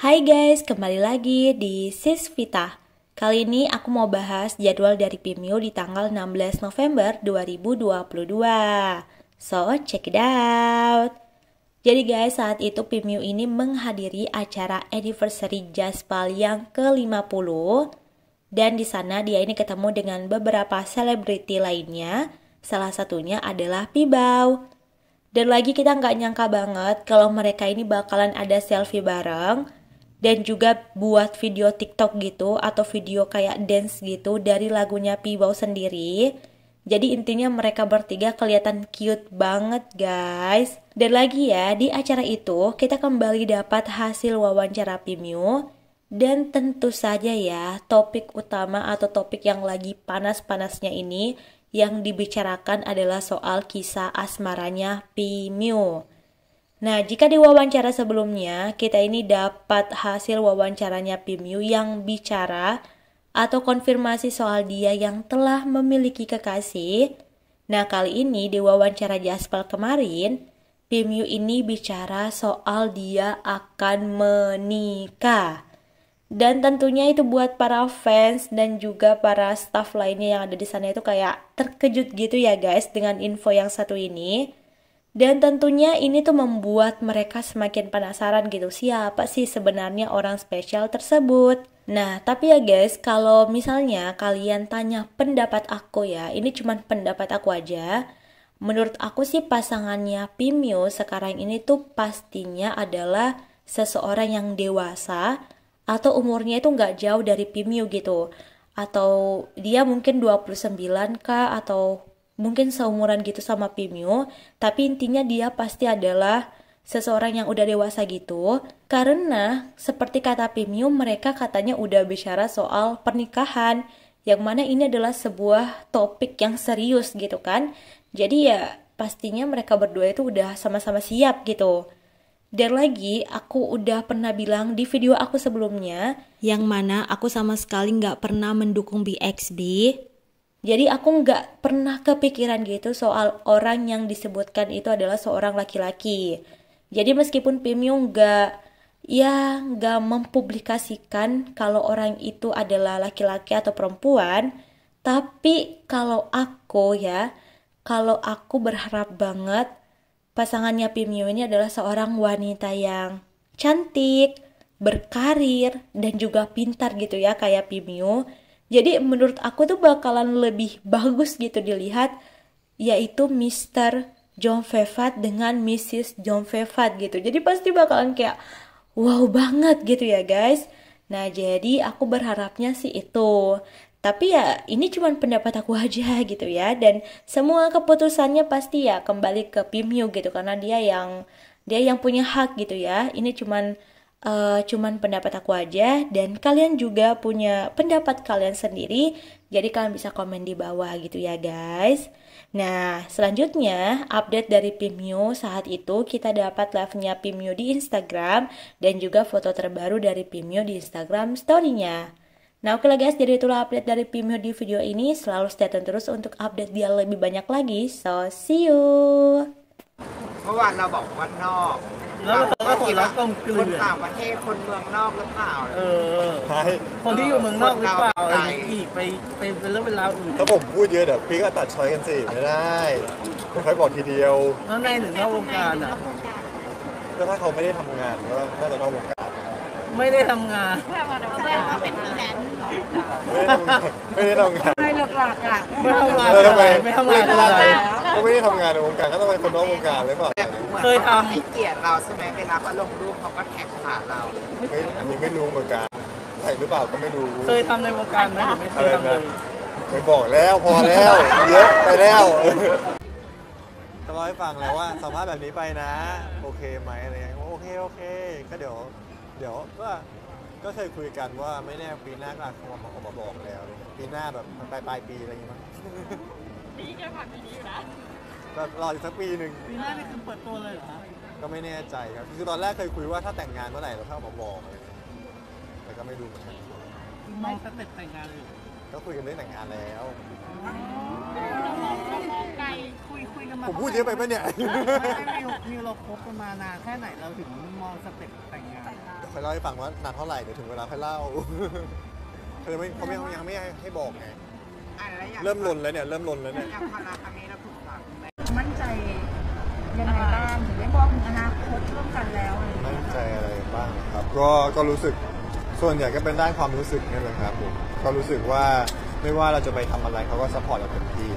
Hai guys, kembali lagi di Sis Vita. Kali ini aku mau bahas jadwal dari Pimio di tanggal 16 November 2022. So, check it out. Jadi guys, saat itu Pimio ini menghadiri acara anniversary Jaspal yang ke-50 dan di sana dia ini ketemu dengan beberapa selebriti lainnya, salah satunya adalah Pibau. Dan lagi kita nggak nyangka banget kalau mereka ini bakalan ada selfie bareng, dan juga buat video TikTok gitu atau video kayak dance gitu dari lagunya Pibau sendiri. Jadi intinya mereka bertiga kelihatan cute banget guys. Dan lagi ya, di acara itu kita kembali dapat hasil wawancara Pimiu dan tentu saja ya, topik utama atau topik yang lagi panas-panasnya ini yang dibicarakan adalah soal kisah asmaranya Pimiu. Nah, jika di wawancara sebelumnya, kita ini dapat hasil wawancaranya Pimyu yang bicara atau konfirmasi soal dia yang telah memiliki kekasih. Nah, kali ini di wawancara Jaspel kemarin, Pimyu ini bicara soal dia akan menikah. Dan tentunya itu buat para fans dan juga para staff lainnya yang ada di sana itu kayak terkejut gitu ya guys dengan info yang satu ini. Dan tentunya ini tuh membuat mereka semakin penasaran gitu siapa sih sebenarnya orang spesial tersebut. Nah, tapi ya guys, kalau misalnya kalian tanya pendapat aku ya, ini cuma pendapat aku aja. Menurut aku sih pasangannya Pimio sekarang ini tuh pastinya adalah seseorang yang dewasa atau umurnya itu nggak jauh dari Pimio gitu. Atau dia mungkin 29 kah atau mungkin seumuran gitu sama Pimio, tapi intinya dia pasti adalah seseorang yang udah dewasa gitu. Karena seperti kata Pimio, mereka katanya udah bicara soal pernikahan, yang mana ini adalah sebuah topik yang serius gitu kan. Jadi ya pastinya mereka berdua itu udah sama-sama siap gitu. Dan lagi, aku udah pernah bilang di video aku sebelumnya, yang mana aku sama sekali nggak pernah mendukung BXB, jadi aku nggak pernah kepikiran gitu soal orang yang disebutkan itu adalah seorang laki-laki. Jadi meskipun Pimio nggak ya nggak mempublikasikan kalau orang itu adalah laki-laki atau perempuan, tapi kalau aku ya, kalau aku berharap banget pasangannya Pimio ini adalah seorang wanita yang cantik, berkarir, dan juga pintar gitu ya kayak Pimio jadi menurut aku tuh bakalan lebih bagus gitu dilihat yaitu Mr. John Fevat dengan Mrs. John Fevat gitu. Jadi pasti bakalan kayak wow banget gitu ya guys. Nah jadi aku berharapnya sih itu. Tapi ya ini cuma pendapat aku aja gitu ya dan semua keputusannya pasti ya kembali ke Pimio gitu karena dia yang dia yang punya hak gitu ya. Ini cuman uh, cuman pendapat aku aja dan kalian juga punya pendapat kalian sendiri jadi kalian bisa komen di bawah gitu ya guys Nah selanjutnya update dari Pimio saat itu kita dapat live-nya Pimio di Instagram dan juga foto terbaru dari Pimio di Instagram story-nya Nah oke lah guys, jadi itulah update dari Pimio di video ini. Selalu stay tune terus untuk update dia lebih banyak lagi. So, see you! แล้วเราก็ผลลัพต้องมกลืคนต่างประเทศคนเมืองนอกหรือเปล่าเออใช่คนที่อยู่เมืองนอกหรือเปล่าอะไรอ่ีกไปไปเป็นเรื่องเป็นราวอื่นถ้าผมพูดเยอะเดี๋ยวพี่ก็ตัดช้อยกันสิไม่ได้มค่อยบอกทีเดียวแล้วในหนึ่งนอกวงการอ่ะก็ถ้าเขาไม่ได้ทำงานก็น่าจะนอกวงการไม่ได้ทำงานแสดง่านรีแลนซ์รไม่ได้ทำงาน ไม่ได้ทำงานไม่หลักๆอ่ะไม่ทำงานไม่ทำงานไม่ทำงานอะไรก็ไม่ได้ทำงานในวงการก็ต้องเป็นคนนอกวงการหรือเปล่าเคยทำให้เกียรติเราใช่ไหมเวลาเขาลงรูปเขาก็แท็กหาเราไม่อันนี้ไม่รู้เหมือนกันใช่หรือเปล่าก็ไม่รู้เคยทำในวงการไหมอไม่เคะยไรทำเลนยบอกแล้วพอแล้ว เยอะไปแล้วจะรลอยให้ฟังแล้วว่าสัมภาษณ์แบบนี้ไปนะ โอเคไหมอะไรเงี้ยโอเค โอเค ก็เดี๋ยว เดี๋ยวก็ก็เคยคุยกันว่าไม่แน่ปีหน้าก็อาจจะอมาบอกแล้ว ปีหน้าแบบปลายปลายปีอะไรอย่างเงี้ยปีแกผ่านปีนี้อยู่นะก็รออีกสักปีหนึ่งปีหน้านีคือเปิดตัวเลยเหรอก็ไม่แน่ใจครับ คือตอนแรกเคยคุยว่าถ้าแต่งงานเมื่อไหร่เราเข้ามาบอกเลยแต่ก็ไม่รู้เหมือนกันอไม่สเต็ปแต่งงานเลยเก็คุยกันเรื่องแต่งงานแล้วคุยคุยกันมาผมพูดเยอะไปปะเนี่ยไม่มมเราคบกันมานานแค่ไหนเราถึงมองสเต็ปแต่งงานเค่อยเล่าให้ฟังว่า นานเท่าไหร่เดี๋ยวถึงเวลาค่อยเล่าเขาไม่เขาไม่ยังไม่ให้บอกไงเริ่มลนแล้วเนี่ยเริ่มลนแล้วเนี่ยมั่นใจ ยังไงบ้างถึงได้บอกถึงอนาคตร่วมกันแล้วมั่นใจอะไรบ้างครับ ก็ก็รู้สึกส่วนใหญ่ก็เป็นด้านความรู้สึกนี่แหละครับผมก็รู้สึกว่าไม่ว่าเราจะไปทำอะไรเขาก็ซัพพอร์ตเราเต็มที่